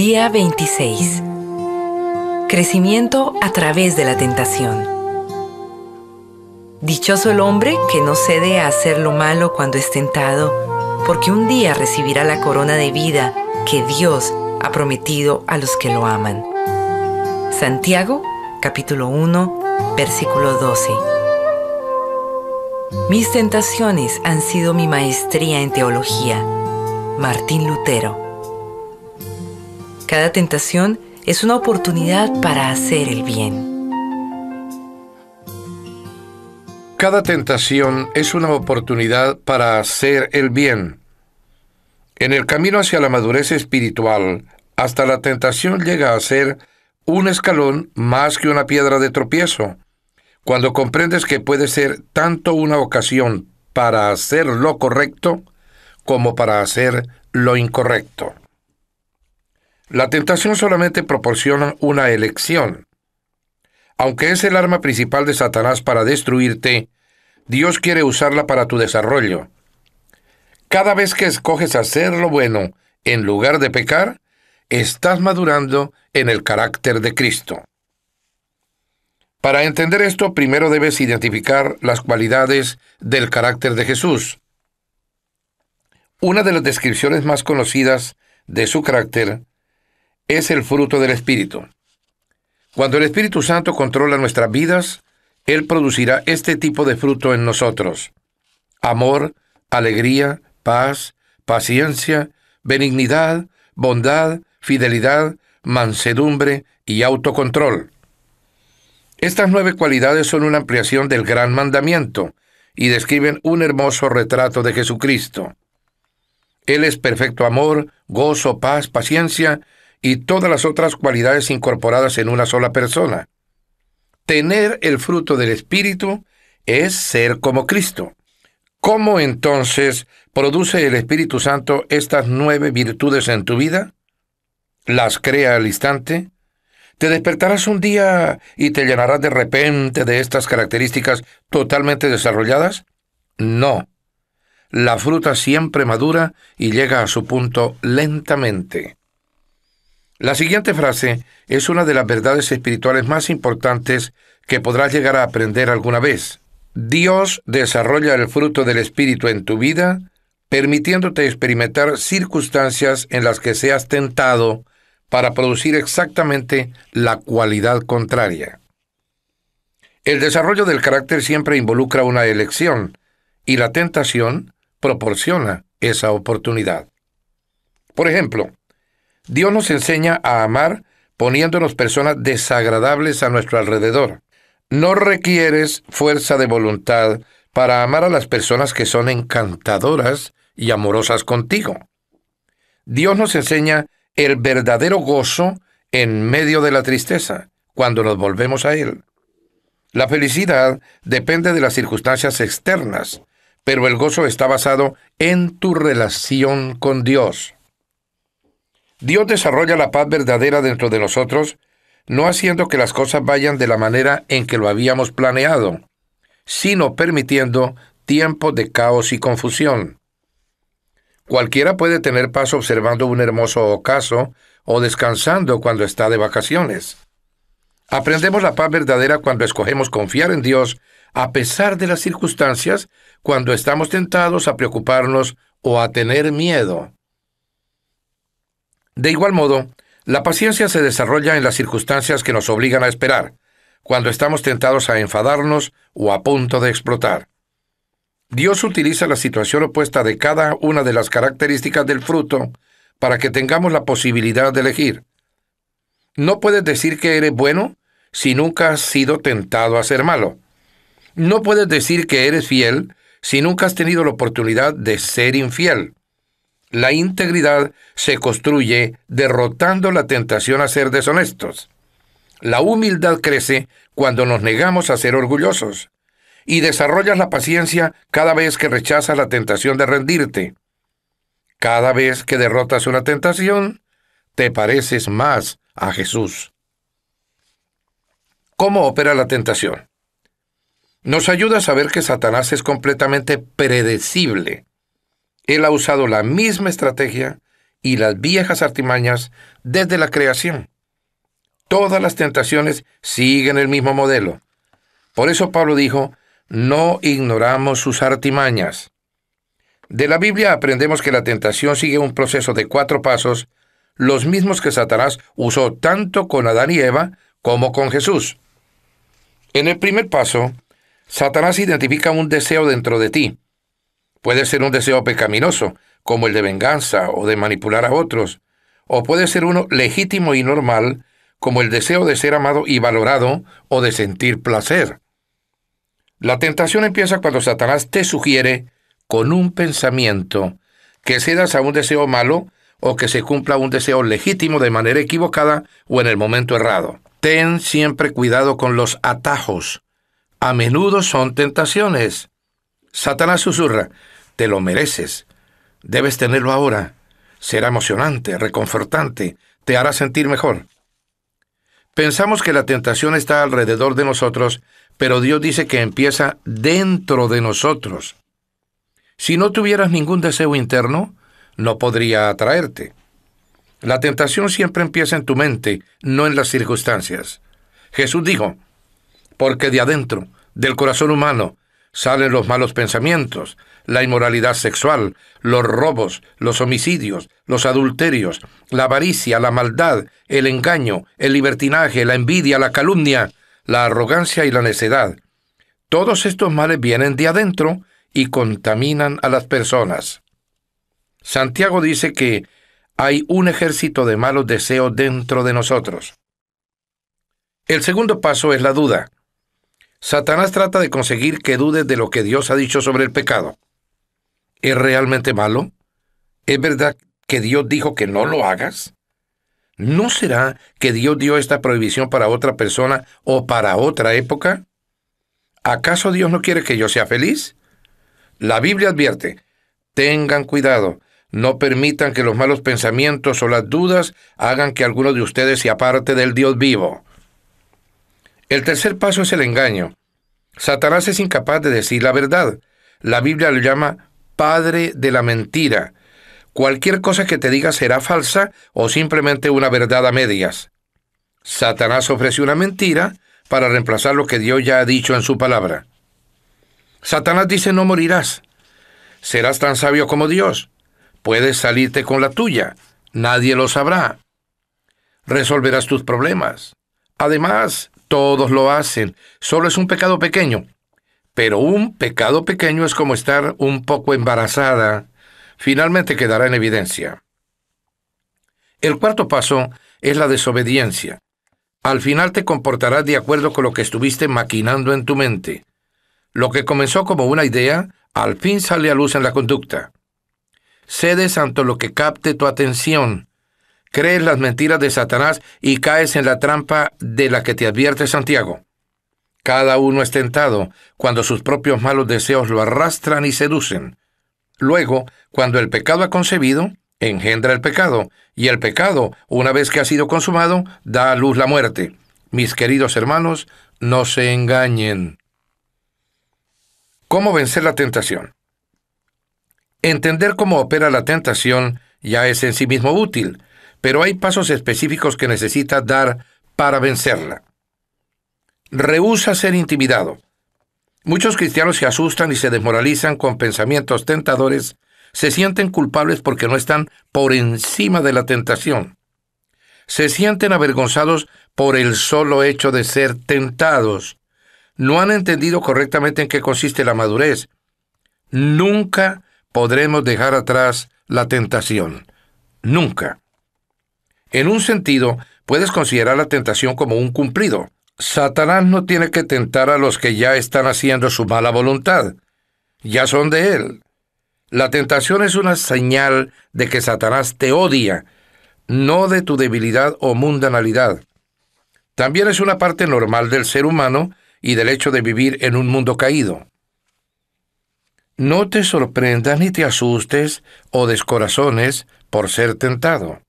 Día 26. Crecimiento a través de la tentación. Dichoso el hombre que no cede a hacer lo malo cuando es tentado, porque un día recibirá la corona de vida que Dios ha prometido a los que lo aman. Santiago, capítulo 1, versículo 12. Mis tentaciones han sido mi maestría en teología. Martín Lutero. Cada tentación es una oportunidad para hacer el bien. Cada tentación es una oportunidad para hacer el bien. En el camino hacia la madurez espiritual, hasta la tentación llega a ser un escalón más que una piedra de tropiezo. Cuando comprendes que puede ser tanto una ocasión para hacer lo correcto como para hacer lo incorrecto. La tentación solamente proporciona una elección. Aunque es el arma principal de Satanás para destruirte, Dios quiere usarla para tu desarrollo. Cada vez que escoges hacer lo bueno en lugar de pecar, estás madurando en el carácter de Cristo. Para entender esto, primero debes identificar las cualidades del carácter de Jesús. Una de las descripciones más conocidas de su carácter es el fruto del Espíritu. Cuando el Espíritu Santo controla nuestras vidas, Él producirá este tipo de fruto en nosotros. Amor, alegría, paz, paciencia, benignidad, bondad, fidelidad, mansedumbre y autocontrol. Estas nueve cualidades son una ampliación del gran mandamiento y describen un hermoso retrato de Jesucristo. Él es perfecto amor, gozo, paz, paciencia y todas las otras cualidades incorporadas en una sola persona. Tener el fruto del Espíritu es ser como Cristo. ¿Cómo entonces produce el Espíritu Santo estas nueve virtudes en tu vida? ¿Las crea al instante? Te despertarás un día y te llenarás de repente de estas características totalmente desarrolladas? No. La fruta siempre madura y llega a su punto lentamente. La siguiente frase es una de las verdades espirituales más importantes que podrás llegar a aprender alguna vez. Dios desarrolla el fruto del Espíritu en tu vida, permitiéndote experimentar circunstancias en las que seas tentado para producir exactamente la cualidad contraria. El desarrollo del carácter siempre involucra una elección, y la tentación proporciona esa oportunidad. Por ejemplo, Dios nos enseña a amar poniéndonos personas desagradables a nuestro alrededor. No requieres fuerza de voluntad para amar a las personas que son encantadoras y amorosas contigo. Dios nos enseña el verdadero gozo en medio de la tristeza, cuando nos volvemos a Él. La felicidad depende de las circunstancias externas, pero el gozo está basado en tu relación con Dios. Dios desarrolla la paz verdadera dentro de nosotros, no haciendo que las cosas vayan de la manera en que lo habíamos planeado, sino permitiendo tiempos de caos y confusión. Cualquiera puede tener paz observando un hermoso ocaso o descansando cuando está de vacaciones. Aprendemos la paz verdadera cuando escogemos confiar en Dios a pesar de las circunstancias, cuando estamos tentados a preocuparnos o a tener miedo. De igual modo, la paciencia se desarrolla en las circunstancias que nos obligan a esperar, cuando estamos tentados a enfadarnos o a punto de explotar. Dios utiliza la situación opuesta de cada una de las características del fruto para que tengamos la posibilidad de elegir. No puedes decir que eres bueno si nunca has sido tentado a ser malo. No puedes decir que eres fiel si nunca has tenido la oportunidad de ser infiel. La integridad se construye derrotando la tentación a ser deshonestos. La humildad crece cuando nos negamos a ser orgullosos y desarrollas la paciencia cada vez que rechazas la tentación de rendirte. Cada vez que derrotas una tentación, te pareces más a Jesús. ¿Cómo opera la tentación? Nos ayuda a saber que Satanás es completamente predecible él ha usado la misma estrategia y las viejas artimañas desde la creación. Todas las tentaciones siguen el mismo modelo. Por eso Pablo dijo, no ignoramos sus artimañas. De la Biblia aprendemos que la tentación sigue un proceso de cuatro pasos, los mismos que Satanás usó tanto con Adán y Eva como con Jesús. En el primer paso, Satanás identifica un deseo dentro de ti, Puede ser un deseo pecaminoso, como el de venganza o de manipular a otros, o puede ser uno legítimo y normal, como el deseo de ser amado y valorado o de sentir placer. La tentación empieza cuando Satanás te sugiere, con un pensamiento, que cedas a un deseo malo o que se cumpla un deseo legítimo de manera equivocada o en el momento errado. Ten siempre cuidado con los atajos. A menudo son tentaciones. Satanás susurra, te lo mereces, debes tenerlo ahora, será emocionante, reconfortante, te hará sentir mejor. Pensamos que la tentación está alrededor de nosotros, pero Dios dice que empieza dentro de nosotros. Si no tuvieras ningún deseo interno, no podría atraerte. La tentación siempre empieza en tu mente, no en las circunstancias. Jesús dijo, porque de adentro, del corazón humano, salen los malos pensamientos, la inmoralidad sexual, los robos, los homicidios, los adulterios, la avaricia, la maldad, el engaño, el libertinaje, la envidia, la calumnia, la arrogancia y la necedad. Todos estos males vienen de adentro y contaminan a las personas. Santiago dice que hay un ejército de malos deseos dentro de nosotros. El segundo paso es la duda. Satanás trata de conseguir que dudes de lo que Dios ha dicho sobre el pecado. ¿Es realmente malo? ¿Es verdad que Dios dijo que no lo hagas? ¿No será que Dios dio esta prohibición para otra persona o para otra época? ¿Acaso Dios no quiere que yo sea feliz? La Biblia advierte, tengan cuidado, no permitan que los malos pensamientos o las dudas hagan que alguno de ustedes se aparte del Dios vivo. El tercer paso es el engaño. Satanás es incapaz de decir la verdad. La Biblia lo llama padre de la mentira. Cualquier cosa que te diga será falsa o simplemente una verdad a medias. Satanás ofrece una mentira para reemplazar lo que Dios ya ha dicho en su palabra. Satanás dice no morirás. Serás tan sabio como Dios. Puedes salirte con la tuya. Nadie lo sabrá. Resolverás tus problemas. Además, todos lo hacen. Solo es un pecado pequeño. Pero un pecado pequeño es como estar un poco embarazada. Finalmente quedará en evidencia. El cuarto paso es la desobediencia. Al final te comportarás de acuerdo con lo que estuviste maquinando en tu mente. Lo que comenzó como una idea, al fin sale a luz en la conducta. Cedes ante lo que capte tu atención crees las mentiras de Satanás y caes en la trampa de la que te advierte Santiago. Cada uno es tentado cuando sus propios malos deseos lo arrastran y seducen. Luego, cuando el pecado ha concebido, engendra el pecado, y el pecado, una vez que ha sido consumado, da a luz la muerte. Mis queridos hermanos, no se engañen. ¿Cómo vencer la tentación? Entender cómo opera la tentación ya es en sí mismo útil, pero hay pasos específicos que necesita dar para vencerla. Rehúsa ser intimidado. Muchos cristianos se asustan y se desmoralizan con pensamientos tentadores, se sienten culpables porque no están por encima de la tentación. Se sienten avergonzados por el solo hecho de ser tentados. No han entendido correctamente en qué consiste la madurez. Nunca podremos dejar atrás la tentación. Nunca. En un sentido, puedes considerar la tentación como un cumplido. Satanás no tiene que tentar a los que ya están haciendo su mala voluntad. Ya son de él. La tentación es una señal de que Satanás te odia, no de tu debilidad o mundanalidad. También es una parte normal del ser humano y del hecho de vivir en un mundo caído. No te sorprendas ni te asustes o descorazones por ser tentado.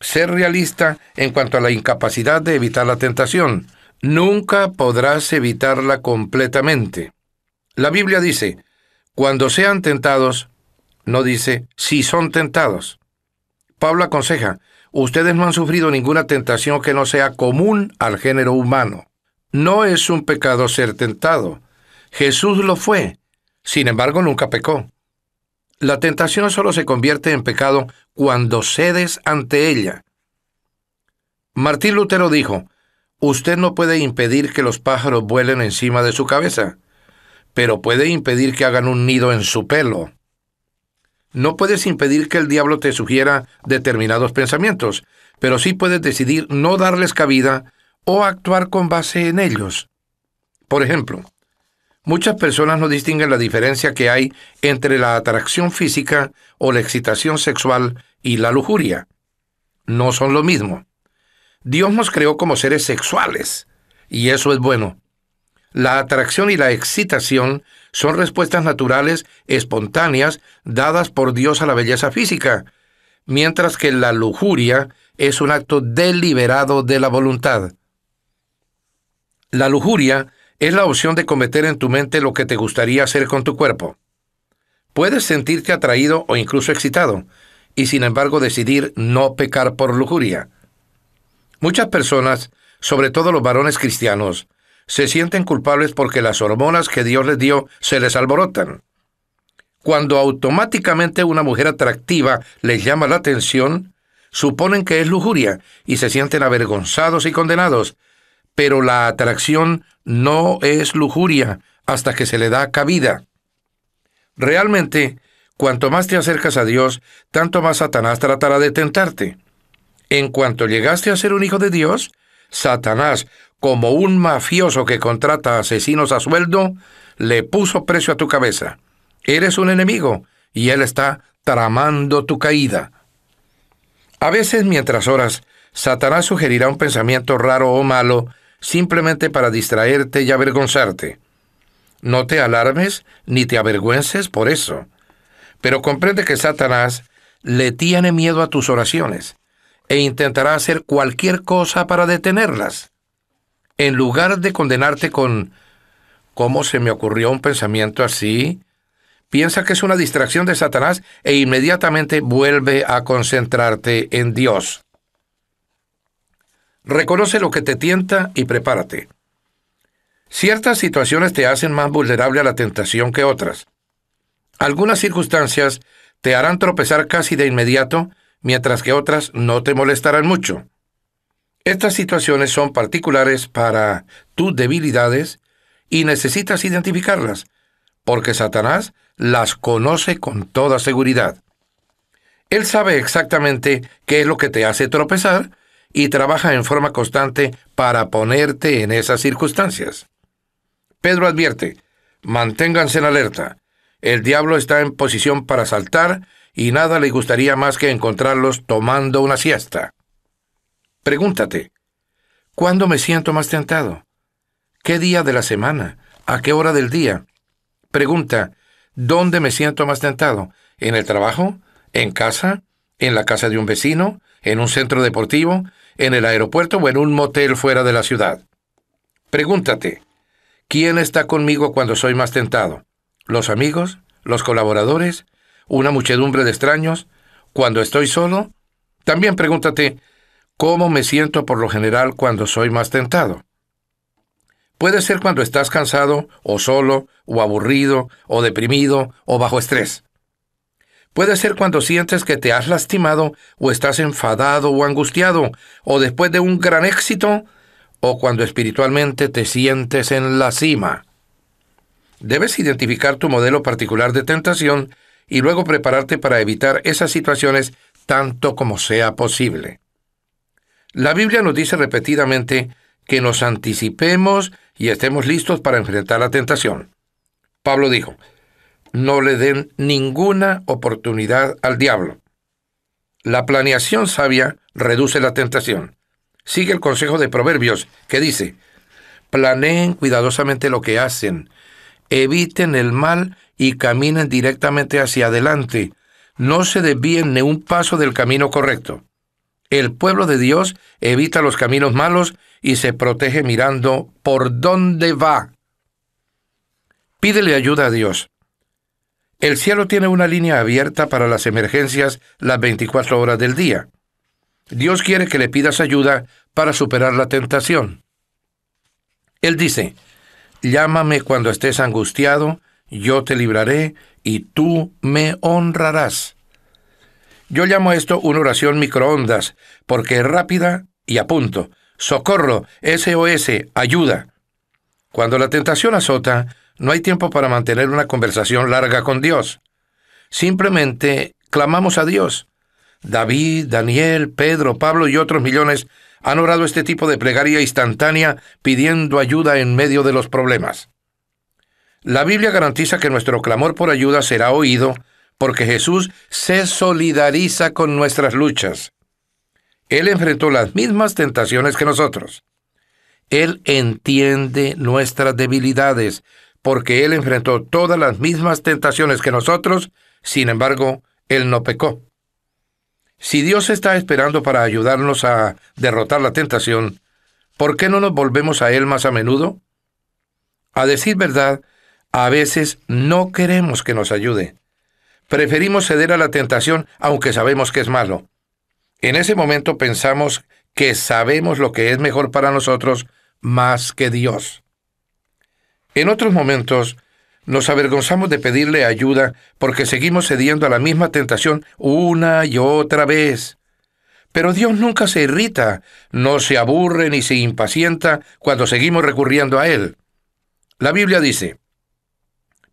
Ser realista en cuanto a la incapacidad de evitar la tentación. Nunca podrás evitarla completamente. La Biblia dice, cuando sean tentados, no dice, si son tentados. Pablo aconseja, ustedes no han sufrido ninguna tentación que no sea común al género humano. No es un pecado ser tentado. Jesús lo fue. Sin embargo, nunca pecó. La tentación solo se convierte en pecado cuando cedes ante ella. Martín Lutero dijo, Usted no puede impedir que los pájaros vuelen encima de su cabeza, pero puede impedir que hagan un nido en su pelo. No puedes impedir que el diablo te sugiera determinados pensamientos, pero sí puedes decidir no darles cabida o actuar con base en ellos. Por ejemplo, Muchas personas no distinguen la diferencia que hay entre la atracción física o la excitación sexual y la lujuria. No son lo mismo. Dios nos creó como seres sexuales, y eso es bueno. La atracción y la excitación son respuestas naturales, espontáneas, dadas por Dios a la belleza física, mientras que la lujuria es un acto deliberado de la voluntad. La lujuria es la opción de cometer en tu mente lo que te gustaría hacer con tu cuerpo. Puedes sentirte atraído o incluso excitado, y sin embargo decidir no pecar por lujuria. Muchas personas, sobre todo los varones cristianos, se sienten culpables porque las hormonas que Dios les dio se les alborotan. Cuando automáticamente una mujer atractiva les llama la atención, suponen que es lujuria y se sienten avergonzados y condenados, pero la atracción no es lujuria hasta que se le da cabida. Realmente, cuanto más te acercas a Dios, tanto más Satanás tratará de tentarte. En cuanto llegaste a ser un hijo de Dios, Satanás, como un mafioso que contrata asesinos a sueldo, le puso precio a tu cabeza. Eres un enemigo y él está tramando tu caída. A veces mientras oras, Satanás sugerirá un pensamiento raro o malo simplemente para distraerte y avergonzarte. No te alarmes ni te avergüences por eso. Pero comprende que Satanás le tiene miedo a tus oraciones e intentará hacer cualquier cosa para detenerlas. En lugar de condenarte con ¿cómo se me ocurrió un pensamiento así? Piensa que es una distracción de Satanás e inmediatamente vuelve a concentrarte en Dios. Reconoce lo que te tienta y prepárate. Ciertas situaciones te hacen más vulnerable a la tentación que otras. Algunas circunstancias te harán tropezar casi de inmediato, mientras que otras no te molestarán mucho. Estas situaciones son particulares para tus debilidades y necesitas identificarlas, porque Satanás las conoce con toda seguridad. Él sabe exactamente qué es lo que te hace tropezar y trabaja en forma constante para ponerte en esas circunstancias. Pedro advierte, manténganse en alerta. El diablo está en posición para saltar y nada le gustaría más que encontrarlos tomando una siesta. Pregúntate, ¿cuándo me siento más tentado? ¿Qué día de la semana? ¿A qué hora del día? Pregunta, ¿dónde me siento más tentado? ¿En el trabajo? ¿En casa? ¿En la casa de un vecino? ¿En un centro deportivo? en el aeropuerto o en un motel fuera de la ciudad. Pregúntate, ¿quién está conmigo cuando soy más tentado? ¿Los amigos? ¿Los colaboradores? ¿Una muchedumbre de extraños? ¿Cuando estoy solo? También pregúntate, ¿cómo me siento por lo general cuando soy más tentado? Puede ser cuando estás cansado, o solo, o aburrido, o deprimido, o bajo estrés. Puede ser cuando sientes que te has lastimado o estás enfadado o angustiado, o después de un gran éxito, o cuando espiritualmente te sientes en la cima. Debes identificar tu modelo particular de tentación y luego prepararte para evitar esas situaciones tanto como sea posible. La Biblia nos dice repetidamente que nos anticipemos y estemos listos para enfrentar la tentación. Pablo dijo, no le den ninguna oportunidad al diablo. La planeación sabia reduce la tentación. Sigue el consejo de Proverbios, que dice, planeen cuidadosamente lo que hacen, eviten el mal y caminen directamente hacia adelante, no se desvíen ni un paso del camino correcto. El pueblo de Dios evita los caminos malos y se protege mirando por dónde va. Pídele ayuda a Dios. El cielo tiene una línea abierta para las emergencias las 24 horas del día. Dios quiere que le pidas ayuda para superar la tentación. Él dice, llámame cuando estés angustiado, yo te libraré y tú me honrarás. Yo llamo esto una oración microondas, porque es rápida y a punto. Socorro, SOS, ayuda. Cuando la tentación azota, no hay tiempo para mantener una conversación larga con Dios. Simplemente clamamos a Dios. David, Daniel, Pedro, Pablo y otros millones han orado este tipo de plegaria instantánea pidiendo ayuda en medio de los problemas. La Biblia garantiza que nuestro clamor por ayuda será oído porque Jesús se solidariza con nuestras luchas. Él enfrentó las mismas tentaciones que nosotros. Él entiende nuestras debilidades, porque él enfrentó todas las mismas tentaciones que nosotros, sin embargo, él no pecó. Si Dios está esperando para ayudarnos a derrotar la tentación, ¿por qué no nos volvemos a Él más a menudo? A decir verdad, a veces no queremos que nos ayude. Preferimos ceder a la tentación aunque sabemos que es malo. En ese momento pensamos que sabemos lo que es mejor para nosotros más que Dios. En otros momentos, nos avergonzamos de pedirle ayuda porque seguimos cediendo a la misma tentación una y otra vez. Pero Dios nunca se irrita, no se aburre ni se impacienta cuando seguimos recurriendo a Él. La Biblia dice,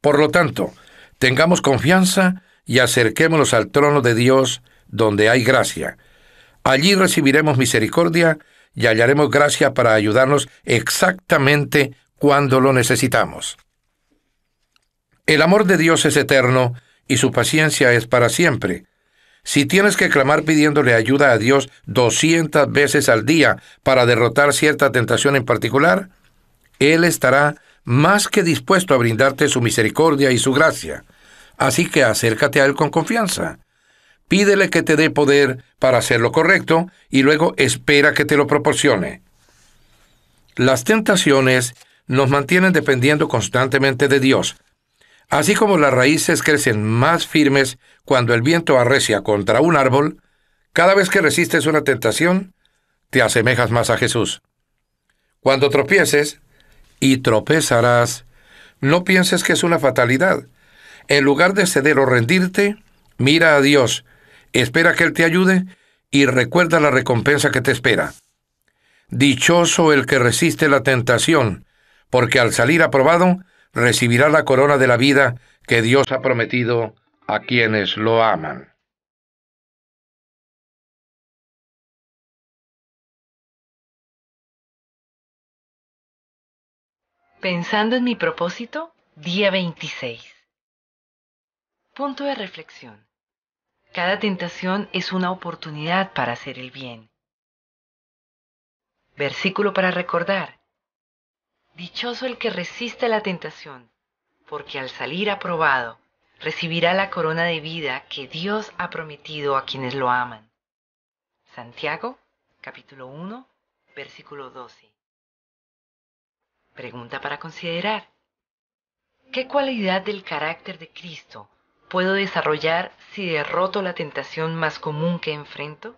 Por lo tanto, tengamos confianza y acerquémonos al trono de Dios donde hay gracia. Allí recibiremos misericordia y hallaremos gracia para ayudarnos exactamente cuando lo necesitamos. El amor de Dios es eterno y su paciencia es para siempre. Si tienes que clamar pidiéndole ayuda a Dios 200 veces al día para derrotar cierta tentación en particular, Él estará más que dispuesto a brindarte su misericordia y su gracia. Así que acércate a Él con confianza. Pídele que te dé poder para hacer lo correcto y luego espera que te lo proporcione. Las tentaciones nos mantienen dependiendo constantemente de Dios. Así como las raíces crecen más firmes cuando el viento arrecia contra un árbol, cada vez que resistes una tentación, te asemejas más a Jesús. Cuando tropieces, y tropezarás, no pienses que es una fatalidad. En lugar de ceder o rendirte, mira a Dios, espera que Él te ayude y recuerda la recompensa que te espera. Dichoso el que resiste la tentación, porque al salir aprobado recibirá la corona de la vida que Dios ha prometido a quienes lo aman. Pensando en mi propósito, día 26. Punto de reflexión. Cada tentación es una oportunidad para hacer el bien. Versículo para recordar. Dichoso el que resiste la tentación, porque al salir aprobado, recibirá la corona de vida que Dios ha prometido a quienes lo aman. Santiago, capítulo 1, versículo 12. Pregunta para considerar. ¿Qué cualidad del carácter de Cristo puedo desarrollar si derroto la tentación más común que enfrento?